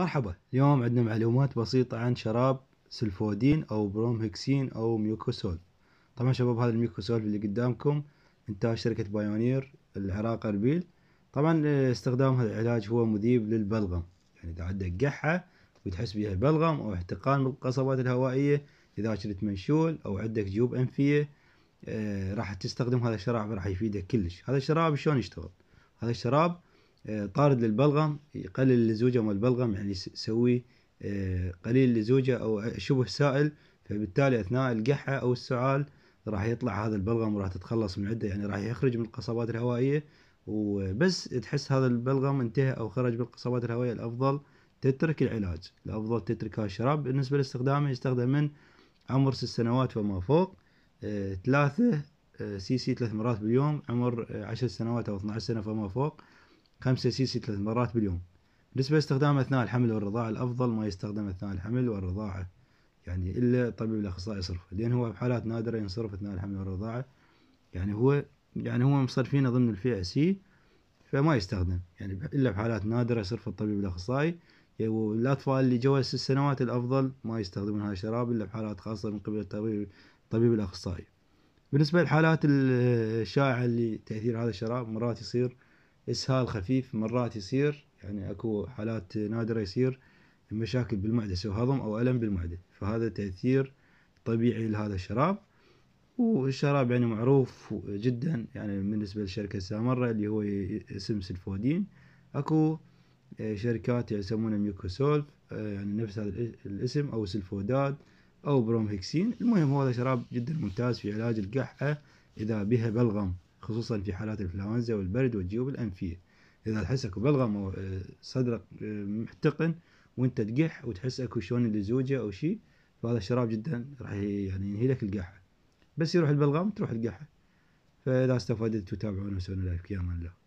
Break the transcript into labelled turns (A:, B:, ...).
A: مرحبا اليوم عندنا معلومات بسيطة عن شراب سلفودين أو برومهكسين أو ميوكوسول طبعا شباب هذا الميوكوسول اللي قدامكم إنتاج شركة بايونير العراق أربيل طبعا آه، استخدام هذا العلاج هو مذيب للبلغم يعني إذا عندك قحة وتحس بها البلغم أو احتقان بالقصبات الهوائية إذا كنت منشول أو عندك جيوب أنفية آه راح تستخدم هذا الشراب راح يفيدك كلش هذا الشراب شلون يشتغل هذا الشراب آه، طارد للبلغم يقلل اللزوجة مال البلغم يعني يسوي آه، قليل لزوجة أو شبه سائل فبالتالي أثناء القحة أو السعال راح يطلع هذا البلغم وراح تتخلص من عده يعني راح يخرج من القصبات الهوائية وبس تحس هذا البلغم انتهى أو خرج من القصبات الهوائية الأفضل تترك العلاج الأفضل تترك هذا الشراب بالنسبة لاستخدامه يستخدم من عمر ست سنوات وما فوق آه، ثلاثة سي سي ثلاث مرات باليوم عمر عشر سنوات أو 12 سنة فما فوق 5 سي سي ثلاث مرات باليوم بالنسبة لاستخدام أثناء الحمل والرضاعة الأفضل ما يستخدم أثناء الحمل والرضاعة يعني إلا طبيب الأخصائي يصرف لأن هو بحالات نادرة ينصرف أثناء الحمل والرضاعة يعني هو يعني هو مصرفينه ضمن الفئة سي فما يستخدم يعني إلا بحالات نادرة يصرف الطبيب الأخصائي والأطفال اللي جوا ست سنوات الأفضل ما يستخدمون هذا الشراب إلا بحالات خاصة من قبل الطبيب الطبيب الأخصائي بالنسبة للحالات الشائعة اللي تأثير هذا الشراب مرات يصير اسهال خفيف مرات يصير يعني اكو حالات نادره يصير مشاكل بالمعده سو هضم او الم بالمعده فهذا تاثير طبيعي لهذا الشراب والشراب يعني معروف جدا يعني بالنسبه لشركه سامره اللي هو اسم سلفودين اكو آه، شركات يسمونها ميوكوسولف آه، يعني نفس هذا الاسم او سلفوداد او برومهكسين المهم هو هذا شراب جدا ممتاز في علاج القحه اذا بها بلغم خصوصا في حالات الإنفلونزا والبرد والجيوب الأنفية إذا تحسك بلغم آه، صدرك آه، محتقن وأنت تقح وتحس أكو شلون اللزوجة أو شيء فهذا الشراب جدا راح يعني ينهي لك القحة بس يروح البلغم تروح القحة فإذا استفدت وتابعونا وسوينا لايك يا الله